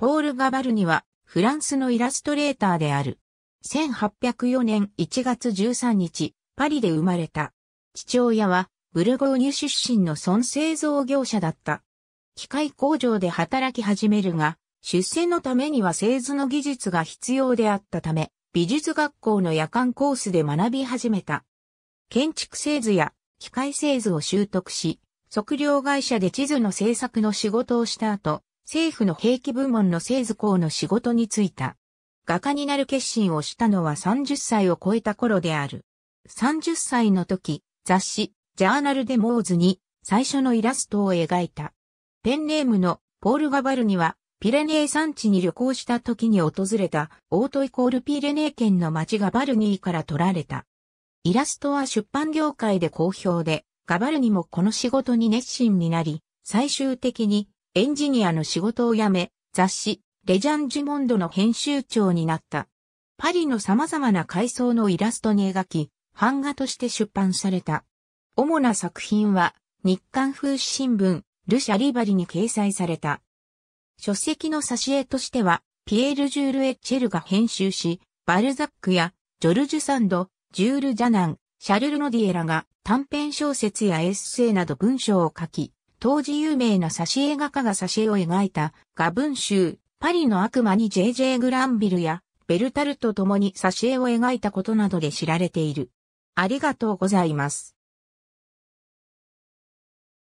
ポール・ガバルニは、フランスのイラストレーターである。1804年1月13日、パリで生まれた。父親は、ブルゴーニュ出身の孫製造業者だった。機械工場で働き始めるが、出世のためには製図の技術が必要であったため、美術学校の夜間コースで学び始めた。建築製図や機械製図を習得し、測量会社で地図の制作の仕事をした後、政府の兵器部門の製図工の仕事に就いた。画家になる決心をしたのは30歳を超えた頃である。30歳の時、雑誌、ジャーナルデモーズに最初のイラストを描いた。ペンネームのポール・ガバルには、ピレネー山地に旅行した時に訪れた、オートイコールピレネー県の町ガバルニーから取られた。イラストは出版業界で好評で、ガバルニもこの仕事に熱心になり、最終的にエンジニアの仕事を辞め、雑誌、レジャンジュモンドの編集長になった。パリの様々な階層のイラストに描き、版画として出版された。主な作品は、日刊風刺新聞、ルシャリバリに掲載された。書籍の挿絵としては、ピエール・ジュール・エッチェルが編集し、バルザックやジョルジュ・サンド、ジュール・ジャナン、シャルル・ノディエラが短編小説やエッセイなど文章を書き、当時有名な挿絵画家が挿絵を描いた画文集、パリの悪魔に JJ グランビルやベルタルと共に挿絵を描いたことなどで知られている。ありがとうございます。